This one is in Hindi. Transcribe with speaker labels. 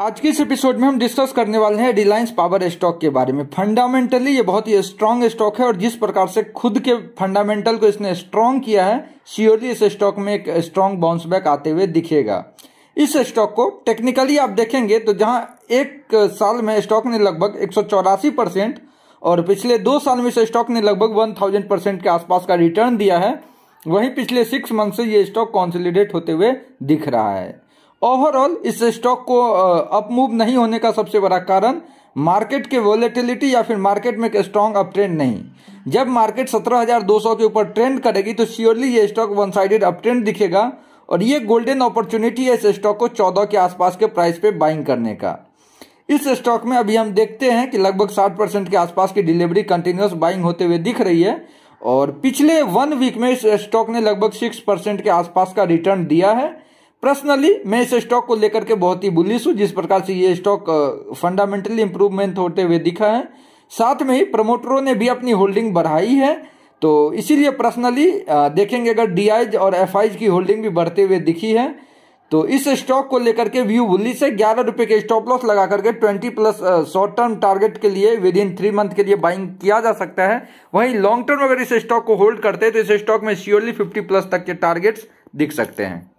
Speaker 1: आज के इस एपिसोड में हम डिस्कस करने वाले हैं रिलायंस पावर स्टॉक के बारे में फंडामेंटली ये बहुत ही स्ट्रांग स्टॉक है और जिस प्रकार से खुद के फंडामेंटल को इसने स्ट्रांग किया है श्योरली इस स्टॉक में एक स्ट्रांग बाउंस बैक आते हुए दिखेगा इस स्टॉक को टेक्निकली आप देखेंगे तो जहां एक साल में स्टॉक ने लगभग एक परसेंट और पिछले दो साल में इस स्टॉक ने लगभग वन थाउजेंड परसेंट के आसपास का रिटर्न दिया है वहीं पिछले सिक्स मंथ से ये स्टॉक कॉन्सोलिडेट होते हुए दिख रहा है ओवरऑल इस स्टॉक को अप मूव नहीं होने का सबसे बड़ा कारण मार्केट के वॉलेटिलिटी या फिर मार्केट में स्ट्रांग अप ट्रेंड नहीं जब मार्केट 17,200 के ऊपर ट्रेंड करेगी तो श्योरली ये stock one sided up trend दिखेगा और ये गोल्डन अपॉर्चुनिटी है इस स्टॉक को 14 के आसपास के प्राइस पे बाइंग करने का इस स्टॉक में अभी हम देखते हैं कि लगभग साठ परसेंट के आसपास की डिलीवरी कंटिन्यूस बाइंग होते हुए दिख रही है और पिछले वन वीक में इस स्टॉक ने लगभग सिक्स परसेंट के आसपास का रिटर्न दिया है पर्सनली मैं इस स्टॉक को लेकर के बहुत ही बुलिस हूँ जिस प्रकार से ये स्टॉक फंडामेंटली इंप्रूवमेंट होते हुए दिखा है साथ में ही प्रमोटरों ने भी अपनी होल्डिंग बढ़ाई है तो इसीलिए पर्सनली देखेंगे अगर डी और एफ की होल्डिंग भी बढ़ते हुए दिखी है तो इस स्टॉक को लेकर के व्यू बुल्ली से ग्यारह रुपए के स्टॉप लॉस लगा करके 20 प्लस शॉर्ट टर्म टारगेट के लिए विद इन थ्री मंथ के लिए बाइंग किया जा सकता है वहीं लॉन्ग टर्म अगर इस स्टॉक को होल्ड करते हैं तो इस स्टॉक में श्योरली 50 प्लस तक के टारगेट्स दिख सकते हैं